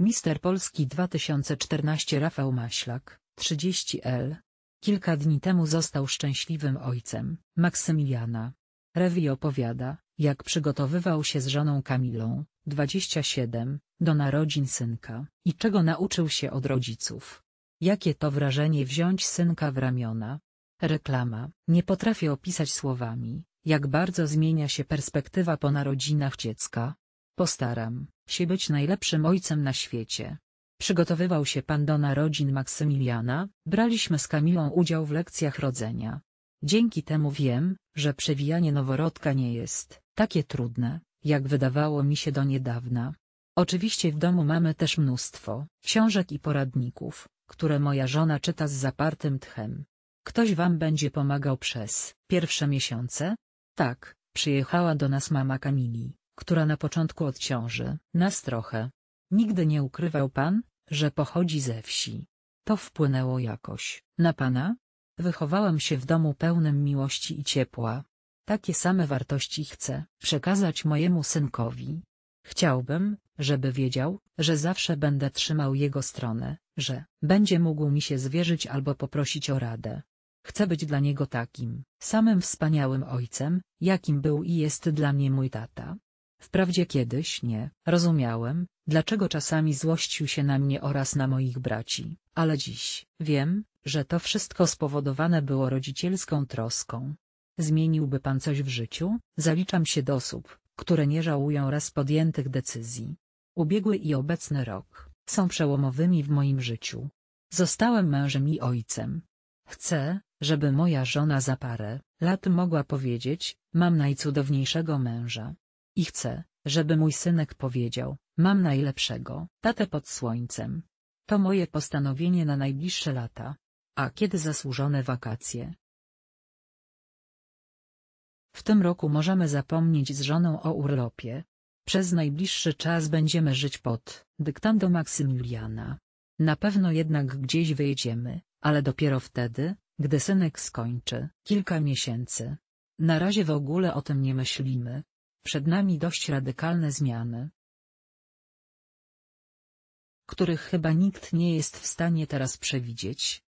Mister Polski 2014 Rafał Maślak, 30L. Kilka dni temu został szczęśliwym ojcem, Maksymiliana. Rewi opowiada, jak przygotowywał się z żoną Kamilą, 27, do narodzin synka i czego nauczył się od rodziców. Jakie to wrażenie wziąć synka w ramiona? Reklama. Nie potrafię opisać słowami, jak bardzo zmienia się perspektywa po narodzinach dziecka, Postaram się być najlepszym ojcem na świecie. Przygotowywał się pan do narodzin Maksymiliana, braliśmy z Kamilą udział w lekcjach rodzenia. Dzięki temu wiem, że przewijanie noworodka nie jest takie trudne, jak wydawało mi się do niedawna. Oczywiście w domu mamy też mnóstwo książek i poradników, które moja żona czyta z zapartym tchem. Ktoś wam będzie pomagał przez pierwsze miesiące? Tak, przyjechała do nas mama Kamili która na początku odciąży nas trochę. Nigdy nie ukrywał pan, że pochodzi ze wsi. To wpłynęło jakoś na pana? Wychowałem się w domu pełnym miłości i ciepła. Takie same wartości chcę przekazać mojemu synkowi. Chciałbym, żeby wiedział, że zawsze będę trzymał jego stronę, że będzie mógł mi się zwierzyć albo poprosić o radę. Chcę być dla niego takim samym wspaniałym ojcem, jakim był i jest dla mnie mój tata. Wprawdzie kiedyś nie rozumiałem, dlaczego czasami złościł się na mnie oraz na moich braci, ale dziś wiem, że to wszystko spowodowane było rodzicielską troską. Zmieniłby pan coś w życiu? Zaliczam się do osób, które nie żałują raz podjętych decyzji. Ubiegły i obecny rok są przełomowymi w moim życiu. Zostałem mężem i ojcem. Chcę, żeby moja żona za parę lat mogła powiedzieć, mam najcudowniejszego męża. I chcę, żeby mój synek powiedział, mam najlepszego tatę pod słońcem. To moje postanowienie na najbliższe lata. A kiedy zasłużone wakacje? W tym roku możemy zapomnieć z żoną o urlopie. Przez najbliższy czas będziemy żyć pod dyktando Maksymiliana. Na pewno jednak gdzieś wyjedziemy, ale dopiero wtedy, gdy synek skończy kilka miesięcy. Na razie w ogóle o tym nie myślimy. Przed nami dość radykalne zmiany których chyba nikt nie jest w stanie teraz przewidzieć.